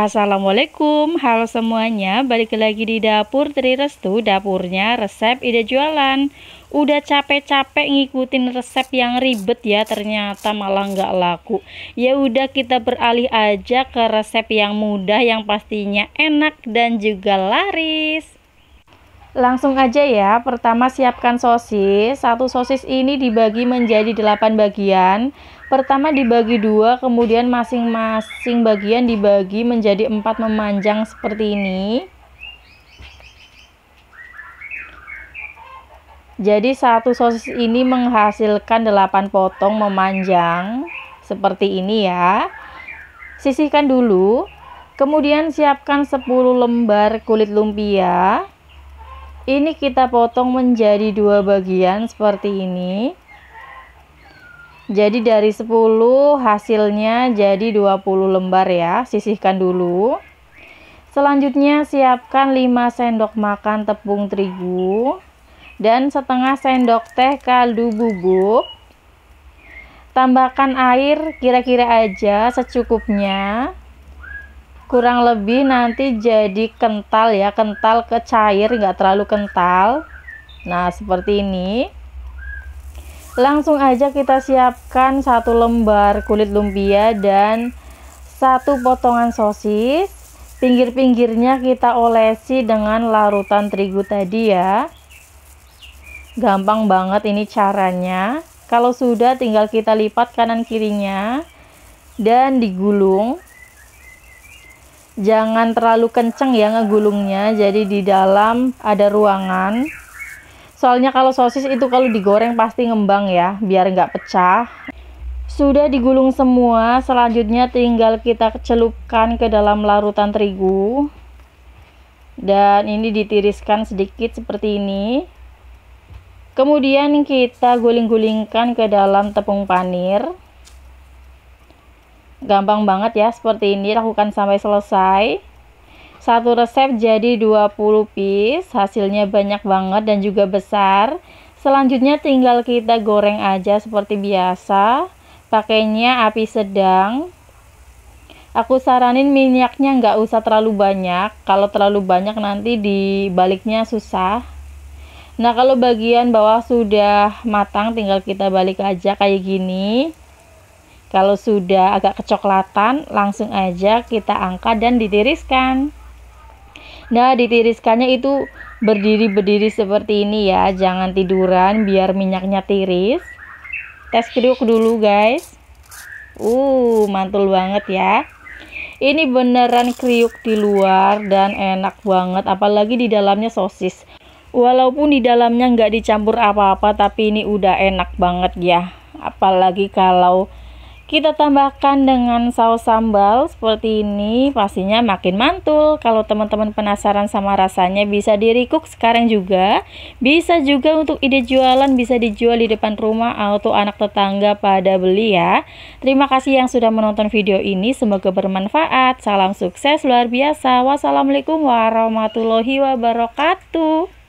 Assalamualaikum, halo semuanya, balik lagi di dapur Tri Restu, dapurnya resep ide jualan Udah capek-capek ngikutin resep yang ribet ya, ternyata malah nggak laku Ya udah kita beralih aja ke resep yang mudah yang pastinya enak dan juga laris Langsung aja ya, pertama siapkan sosis. Satu sosis ini dibagi menjadi 8 bagian. Pertama dibagi dua, kemudian masing-masing bagian dibagi menjadi empat memanjang seperti ini. Jadi satu sosis ini menghasilkan 8 potong memanjang seperti ini ya. Sisihkan dulu. Kemudian siapkan 10 lembar kulit lumpia ini kita potong menjadi dua bagian seperti ini jadi dari 10 hasilnya jadi 20 lembar ya sisihkan dulu selanjutnya siapkan 5 sendok makan tepung terigu dan setengah sendok teh kaldu bubuk tambahkan air kira-kira aja secukupnya kurang lebih nanti jadi kental ya kental ke cair nggak terlalu kental nah seperti ini langsung aja kita siapkan satu lembar kulit lumpia dan satu potongan sosis pinggir-pinggirnya kita olesi dengan larutan terigu tadi ya gampang banget ini caranya kalau sudah tinggal kita lipat kanan kirinya dan digulung jangan terlalu kenceng ya ngegulungnya jadi di dalam ada ruangan soalnya kalau sosis itu kalau digoreng pasti ngembang ya biar nggak pecah sudah digulung semua selanjutnya tinggal kita celupkan ke dalam larutan terigu dan ini ditiriskan sedikit seperti ini kemudian kita guling-gulingkan ke dalam tepung panir gampang banget ya seperti ini lakukan sampai selesai satu resep jadi 20 piece hasilnya banyak banget dan juga besar selanjutnya tinggal kita goreng aja seperti biasa pakainya api sedang aku saranin minyaknya nggak usah terlalu banyak kalau terlalu banyak nanti dibaliknya susah nah kalau bagian bawah sudah matang tinggal kita balik aja kayak gini kalau sudah agak kecoklatan, langsung aja kita angkat dan ditiriskan. Nah, ditiriskannya itu berdiri-berdiri seperti ini ya. Jangan tiduran biar minyaknya tiris. Tes kriuk dulu, guys. Uh, mantul banget ya. Ini beneran kriuk di luar dan enak banget apalagi di dalamnya sosis. Walaupun di dalamnya nggak dicampur apa-apa tapi ini udah enak banget ya. Apalagi kalau kita tambahkan dengan saus sambal seperti ini, pastinya makin mantul. Kalau teman-teman penasaran sama rasanya bisa di sekarang juga. Bisa juga untuk ide jualan bisa dijual di depan rumah atau anak tetangga pada beli ya. Terima kasih yang sudah menonton video ini, semoga bermanfaat. Salam sukses luar biasa. Wassalamualaikum warahmatullahi wabarakatuh.